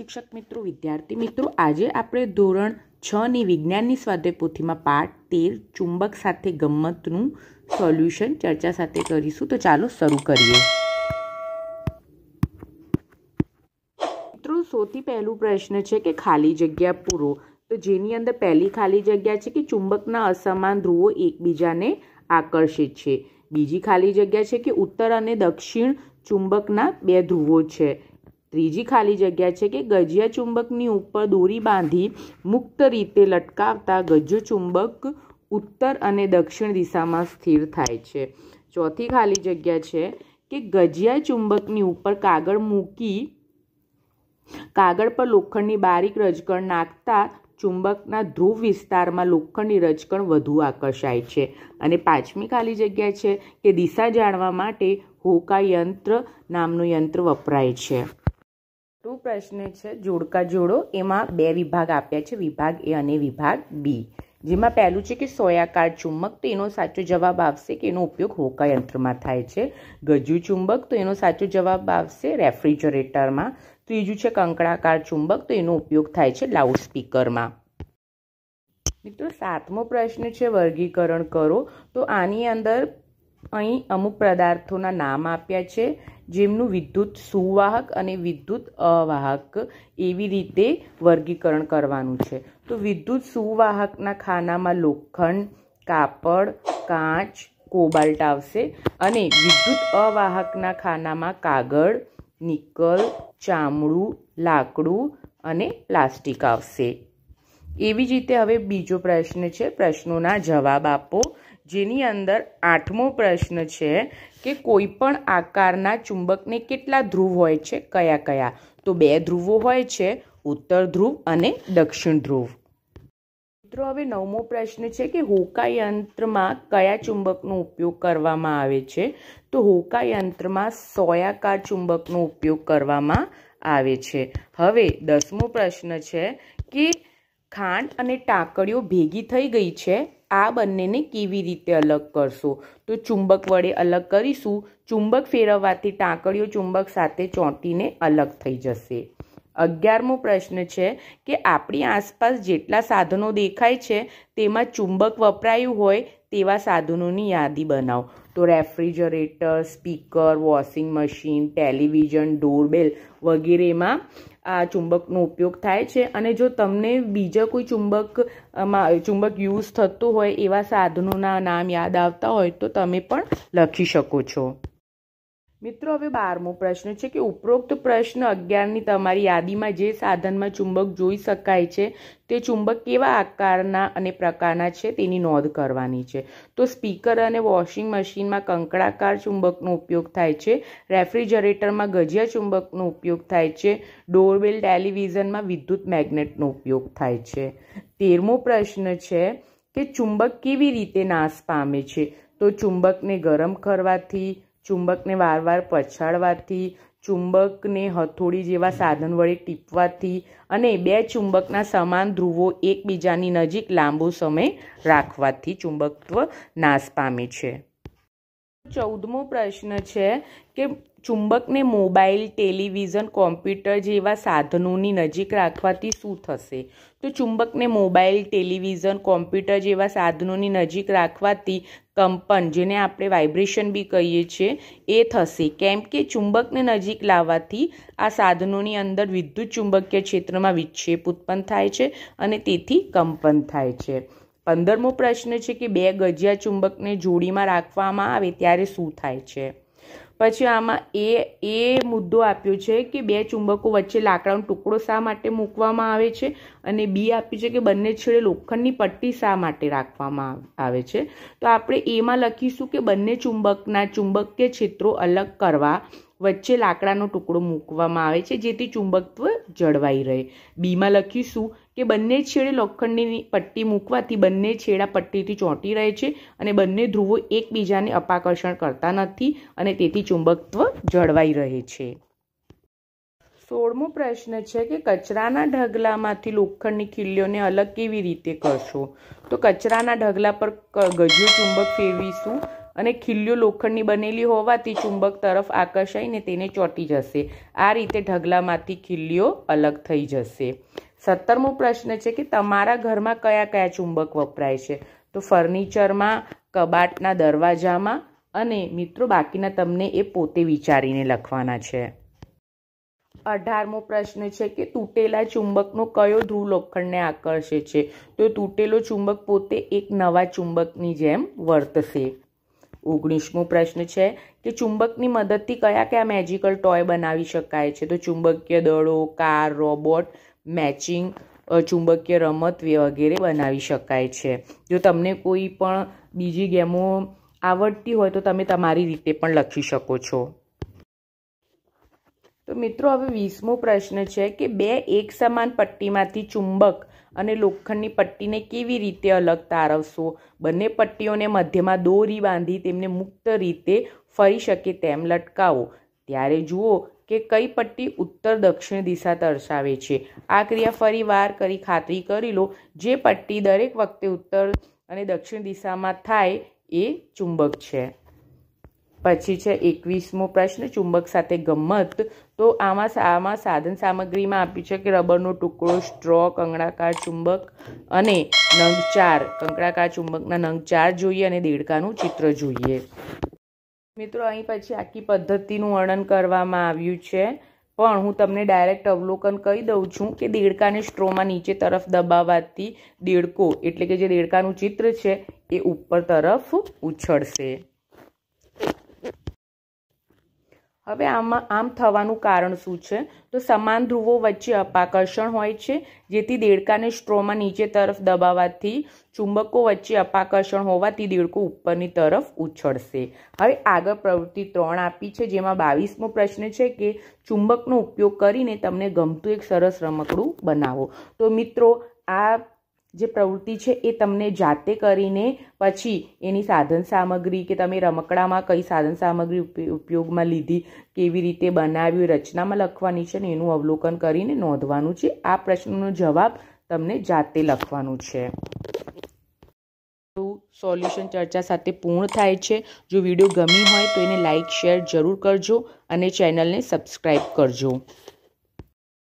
શિક્ષક મિત્રો વિદ્યાર્થી મિત્રો આજે આપણે ધોરણ છની વિજ્ઞાનની સ્વાધ્યાય પોથીમાં પાઠ તેર ચુંબક સાથે ગમતનું સોલ્યુશન ચર્ચા સાથે કરીશું તો ચાલો શરૂ કરીએ મિત્રો સૌથી પહેલું પ્રશ્ન છે કે ખાલી જગ્યા પૂરો તો જેની અંદર પહેલી ખાલી જગ્યા છે કે ચુંબકના અસમાન ધ્રુવો એકબીજાને આકર્ષિત છે બીજી ખાલી જગ્યા છે કે ઉત્તર અને દક્ષિણ ચુંબકના બે ધ્રુવો છે ત્રીજી ખાલી જગ્યા છે કે ગજિયા ચુંબકની ઉપર દોરી બાંધી મુક્ત રીતે લટકાવતા ગજ્જો ચુંબક ઉત્તર અને દક્ષિણ દિશામાં સ્થિર થાય છે ચોથી ખાલી જગ્યા છે કે ગજિયા ચુંબકની ઉપર કાગળ મૂકી કાગળ પર લોખંડની બારીક રજકણ નાખતા ચુંબકના ધ્રુવ વિસ્તારમાં લોખંડની રજકણ વધુ આકર્ષાય છે અને પાંચમી ખાલી જગ્યા છે કે દિશા જાણવા માટે હોકા યંત્ર નામનું યંત્ર વપરાય છે છઠ્ઠો પ્રશ્ન છે જોડકા જોડો એમાં બે વિભાગ આપ્યા છે વિભાગ એ અને વિભાગ બી જેમાં પહેલું છે કે સોયાકાર ચુંબક તો એનો સાચો જવાબ આવશે કે એનો ઉપયોગ હોકા યંત્રમાં થાય છે ગજુ ચુંબક તો એનો સાચો જવાબ આવશે રેફ્રિજરેટરમાં ત્રીજું છે કંકણાકાર ચુંબક તો એનો ઉપયોગ થાય છે લાઉડસ્પીકરમાં મિત્રો સાતમો પ્રશ્ન છે વર્ગીકરણ કરો તો આની અંદર અહીં અમુક પદાર્થોના નામ આપ્યા છે જેમનું વિદ્યુત સુવાહક અને વિદ્યુત અવાહક એવી રીતે વર્ગીકરણ કરવાનું છે તો વિદ્યુત સુવાહકના ખાનામાં લોખંડ કાપડ કાચ કોબાલ્ટ આવશે અને વિદ્યુત અવાહકના ખાનામાં કાગળ નિકલ ચામડું લાકડું અને પ્લાસ્ટિક આવશે એવી જ રીતે હવે બીજો પ્રશ્ન છે પ્રશ્નોના જવાબ આપો જેની અંદર આઠમો પ્રશ્ન છે કે કોઈપણ આકારના ચુંબકને કેટલા ધ્રુવ હોય છે કયા કયા તો બે ધ્રુવો હોય છે ઉત્તર ધ્રુવ અને દક્ષિણ ધ્રુવ મિત્રો હવે નવમો પ્રશ્ન છે કે હોકા યંત્રમાં કયા ચુંબકનો ઉપયોગ કરવામાં આવે છે તો હોકા યંત્રમાં સોયાકાર ચુંબકનો ઉપયોગ કરવામાં આવે છે હવે દસમો પ્રશ્ન છે કે ખાંડ અને ટાંકડીઓ ભેગી થઈ ગઈ છે આ બંનેને કેવી રીતે અલગ કરશો તો ચુંબક વડે અલગ કરીશું ચુંબક ફેરવવાથી ટાંકળીઓ ચુંબક સાથે ચોંટીને અલગ થઈ જશે અગિયારમો પ્રશ્ન છે કે આપણી આસપાસ જેટલા સાધનો દેખાય છે તેમાં ચુંબક વપરાયું હોય તેવા સાધનોની યાદી બનાવો તો refrigerator speaker washing machine television doorbell વગેરેમાં આ ચુંબકનો ઉપયોગ થાય છે અને જો તમને બીજા કોઈ ચુંબકમાં ચુંબક યુઝ થતું હોય એવા સાધનોના નામ યાદ આવતા હોય તો તમે પણ લખી શકો છો મિત્રો હવે બારમો પ્રશ્ન છે કે ઉપરોક્ત પ્રશ્ન અગિયારની તમારી યાદીમાં જે સાધનમાં ચુંબક જોઈ શકાય છે તે ચુંબક કેવા આકારના અને પ્રકારના છે તેની નોંધ કરવાની છે તો સ્પીકર અને વોશિંગ મશીનમાં કંકડાકાર ચુંબકનો ઉપયોગ થાય છે રેફ્રિજરેટરમાં ગજિયા ચુંબકનો ઉપયોગ થાય છે ડોરવેલ ટેલિવિઝનમાં વિદ્યુત મેગ્નેટનો ઉપયોગ થાય છે તેરમો પ્રશ્ન છે કે ચુંબક કેવી રીતે નાશ પામે છે તો ચુંબકને ગરમ કરવાથી ચુંબકને વારવાર પછાડવાથી ચુંબકને હથોડી જેવા સાધન વડે ટીપવાથી અને બે ચુંબકના સમાન ધ્રુવો એકબીજાની નજીક લાંબો સમય રાખવાથી ચુંબકત્વ નાશ પામે છે ચૌદમો પ્રશ્ન છે કે ચુંબકને મોબાઈલ ટેલિવિઝન કોમ્પ્યુટર જેવા સાધનોની નજીક રાખવાથી શું થશે તો ચુંબકને મોબાઈલ ટેલિવિઝન કોમ્પ્યુટર જેવા સાધનોની નજીક રાખવાથી કંપન જેને આપણે વાઇબ્રેશન બી કહીએ છીએ એ થશે કેમ કે ચુંબકને નજીક લાવવાથી આ સાધનોની અંદર વિદ્યુત ચુંબકીય ક્ષેત્રમાં વિક્ષેપ ઉત્પન્ન થાય છે અને તેથી કંપન થાય છે પંદરમો પ્રશ્ન છે કે બે ગજિયા ચુંબકને જોડીમાં રાખવામાં આવે ત્યારે શું થાય છે પછી આમાં એ એ મુદ્દો આપ્યો છે કે બે ચુંબકો વચ્ચે લાકડાનો ટુકડો શા માટે મૂકવામાં આવે છે અને બી આપ્યું છે કે બંને છેડે લોખંડની પટ્ટી શા માટે રાખવામાં આવે છે તો આપણે એમાં લખીશું કે બંને ચુંબકના ચુંબકીય ક્ષેત્રો અલગ કરવા વચ્ચે લાકડાનો ટુકડો મૂકવામાં આવે છે જેથી ચુંબકત્વ જળવાઈ રહે બીમાં લખીશું કે બંને છેડે લોખંડની પટ્ટી મૂકવાથી બંને છેડા પટ્ટીથી ચોંટી રહે છે અને બંને ધ્રુવો એકબીજાને અપાકર્ષણ કરતા નથી અને તેથી ચુંબકત્વ જળવાઈ રહે છે સોળમો પ્રશ્ન છે કે કચરાના ઢગલામાંથી લોખંડની ખીલ્લીઓને અલગ કેવી રીતે કરશો તો કચરાના ઢગલા પર ગજ્યુ ચુંબક ફેરવીશું અને ખીલ્લીઓ લોખંડની બનેલી હોવાથી ચુંબક તરફ આકર્ષાઈને તેને ચોંટી જશે આ રીતે ઢગલામાંથી ખીલ્લીઓ અલગ થઈ જશે સત્તરમો પ્રશ્ન છે કે તમારા ઘરમાં કયા કયા ચુંબક વપરાય છે તો ફર્નિચરમાં કબાટના દરવાજામાં અને મિત્રો બાકીના તમને એ પોતે વિચારીને લખવાના છે અઢારમો પ્રશ્ન છે કે તૂટેલા ચુંબકનો કયો ધ્રુવ લોખંડને આકર્ષે છે તો તૂટેલો ચુંબક પોતે એક નવા ચુંબકની જેમ વર્તશે ઓગણીસમો પ્રશ્ન છે કે ચુંબકની મદદથી કયા કયા મેજિકલ ટોય બનાવી શકાય છે તો ચુંબકીય દળો કાર રોબોટ મેચિંગ ચુંબકીય રમત વગેરે બનાવી શકાય છે જો તમને કોઈ પણ બીજી ગેમો આવડતી હોય તો તમે તમારી રીતે પણ લખી શકો છો તો મિત્રો હવે વીસમો પ્રશ્ન છે કે બે એક સમાન પટ્ટીમાંથી ચુંબક અને લોખંડની પટ્ટીને કેવી રીતે અલગ તારવશો બંને પટ્ટીઓને મધ્યમાં દોરી બાંધી તેમને મુક્ત રીતે ફરી શકે તેમ લટકાવો ત્યારે જુઓ કે કઈ પટ્ટી ઉત્તર દક્ષિણ દિશા દર્શાવે છે આ ક્રિયા ફરી વાર કરી ખાતરી કરી લો જે પટ્ટી દરેક વખતે ઉત્તર અને દક્ષિણ દિશામાં થાય એ ચુંબક છે પછી છે એકવીસમો પ્રશ્ન ચુંબક સાથે ગમત તો આમાં આમાં સાધન સામગ્રીમાં આપી છે કે રબરનો ટુકડો સ્ટ્રો કંકણાકાર ચુંબક અને નંગ ચાર કંકણાકાર ચુંબકના નંગ ચાર જોઈએ અને દેડકાનું ચિત્ર જોઈએ મિત્રો અહીં પછી આખી પદ્ધતિનું વર્ણન કરવામાં આવ્યું છે પણ હું તમને ડાયરેક્ટ અવલોકન કહી દઉં છું કે દેડકાને સ્ટ્રોમાં નીચે તરફ દબાવવાથી દેડકો એટલે કે જે દેડકાનું ચિત્ર છે એ ઉપર તરફ ઉછળશે હવે આમાં આમ થવાનું કારણ શું છે તો સમાન ધ્રુવો વચ્ચે અપાકર્ષણ હોય છે જેથી દેડકાને સ્ટ્રોમાં નીચે તરફ દબાવવાથી ચુંબકો વચ્ચે અપાકર્ષણ હોવાથી દેડકો ઉપરની તરફ ઉછળશે હવે આગળ પ્રવૃત્તિ ત્રણ આપી છે જેમાં બાવીસમો પ્રશ્ન છે કે ચુંબકનો ઉપયોગ કરીને તમને ગમતું એક સરસ રમકડું બનાવો તો મિત્રો આ જે પ્રવૃત્તિ છે એ તમને જાતે કરીને પછી એની સાધન સામગ્રી કે તમે રમકડામાં કઈ સાધન સામગ્રી ઉપયોગમાં લીધી કેવી રીતે બનાવ્યું રચનામાં લખવાની છે ને એનું અવલોકન કરીને નોંધવાનું છે આ પ્રશ્નનો જવાબ તમને જાતે લખવાનું છે સોલ્યુશન ચર્ચા સાથે પૂર્ણ થાય છે જો વિડીયો ગમી હોય તો એને લાઇક શેર જરૂર કરજો અને ચેનલને સબસ્ક્રાઈબ કરજો